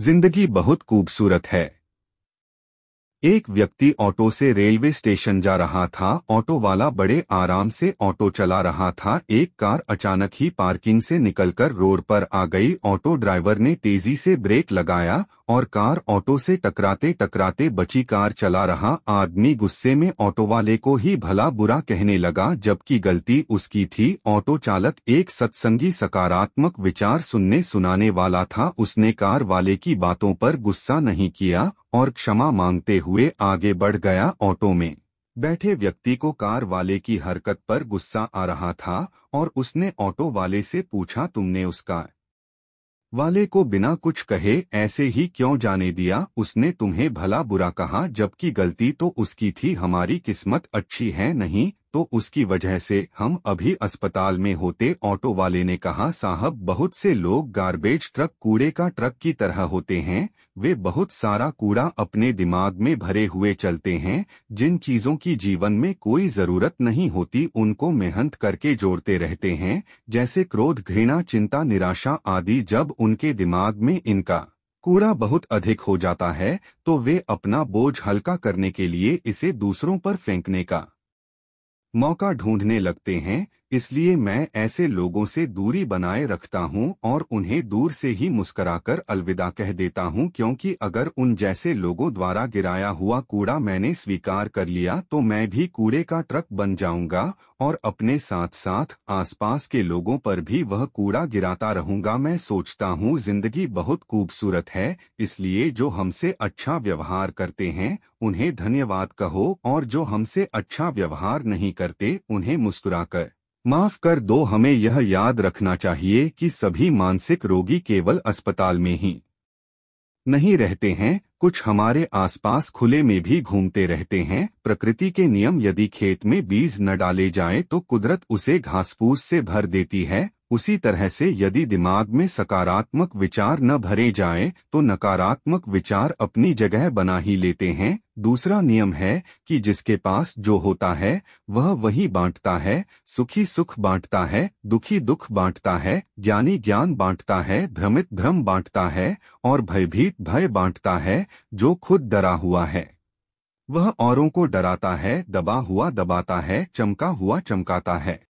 जिंदगी बहुत खूबसूरत है एक व्यक्ति ऑटो से रेलवे स्टेशन जा रहा था ऑटो वाला बड़े आराम से ऑटो चला रहा था एक कार अचानक ही पार्किंग से निकलकर रोड पर आ गई ऑटो ड्राइवर ने तेजी से ब्रेक लगाया और कार ऑटो से टकराते टकराते बची कार चला रहा आदमी गुस्से में ऑटो वाले को ही भला बुरा कहने लगा जबकि गलती उसकी थी ऑटो चालक एक सत्संगी सकारात्मक विचार सुनने सुनाने वाला था उसने कार वाले की बातों पर गुस्सा नहीं किया और क्षमा मांगते हुए आगे बढ़ गया ऑटो में बैठे व्यक्ति को कार वाले की हरकत पर गुस्सा आ रहा था और उसने ऑटो वाले से पूछा तुमने उसका वाले को बिना कुछ कहे ऐसे ही क्यों जाने दिया उसने तुम्हें भला बुरा कहा जबकि गलती तो उसकी थी हमारी किस्मत अच्छी है नहीं तो उसकी वजह से हम अभी अस्पताल में होते ऑटो वाले ने कहा साहब बहुत से लोग गार्बेज ट्रक कूड़े का ट्रक की तरह होते हैं वे बहुत सारा कूड़ा अपने दिमाग में भरे हुए चलते हैं जिन चीजों की जीवन में कोई जरूरत नहीं होती उनको मेहनत करके जोड़ते रहते हैं जैसे क्रोध घृणा चिंता निराशा आदि जब उनके दिमाग में इनका कूड़ा बहुत अधिक हो जाता है तो वे अपना बोझ हल्का करने के लिए इसे दूसरों पर फेंकने का मौका ढूंढने लगते हैं इसलिए मैं ऐसे लोगों से दूरी बनाए रखता हूं और उन्हें दूर से ही मुस्कुराकर अलविदा कह देता हूं क्योंकि अगर उन जैसे लोगों द्वारा गिराया हुआ कूड़ा मैंने स्वीकार कर लिया तो मैं भी कूड़े का ट्रक बन जाऊंगा और अपने साथ साथ आसपास के लोगों पर भी वह कूड़ा गिराता रहूंगा मैं सोचता हूँ जिंदगी बहुत खूबसूरत है इसलिए जो हमसे अच्छा व्यवहार करते हैं उन्हें धन्यवाद कहो और जो हमसे अच्छा व्यवहार नहीं करते उन्हें कर माफ कर दो हमें यह याद रखना चाहिए कि सभी मानसिक रोगी केवल अस्पताल में ही नहीं रहते हैं कुछ हमारे आसपास खुले में भी घूमते रहते हैं प्रकृति के नियम यदि खेत में बीज न डाले जाएं तो कुदरत उसे घासफूस से भर देती है उसी तरह से यदि दिमाग में सकारात्मक विचार न भरे जाएं तो नकारात्मक विचार अपनी जगह बना ही लेते हैं दूसरा नियम है कि जिसके पास जो होता है वह वही बांटता है सुखी सुख बांटता है दुखी दुख बांटता है ज्ञानी ज्ञान बांटता है भ्रमित भ्रम बांटता है और भयभीत भय बांटता है जो खुद डरा हुआ है वह औरों को डराता है दबा हुआ दबाता है चमका हुआ चमकाता है